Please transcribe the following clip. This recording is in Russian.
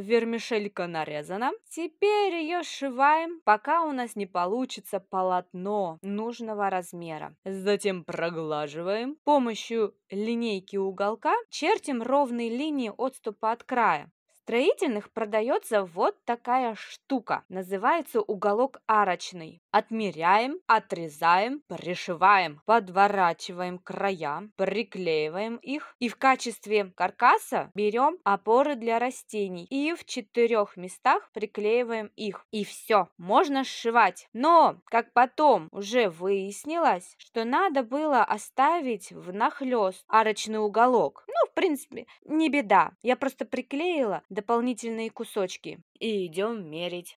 вермишелька нарезана. Теперь ее сшиваем, пока у нас не получится полотно нужного размера. Затем проглаживаем. С помощью линейки уголка чертим ровные линии отступа от края строительных продается вот такая штука. Называется уголок арочный. Отмеряем, отрезаем, пришиваем, подворачиваем края, приклеиваем их. И в качестве каркаса берем опоры для растений и в четырех местах приклеиваем их. И все, можно сшивать. Но, как потом уже выяснилось, что надо было оставить в нахлест арочный уголок. Ну, принципе, не беда. Я просто приклеила дополнительные кусочки. И идем мерить.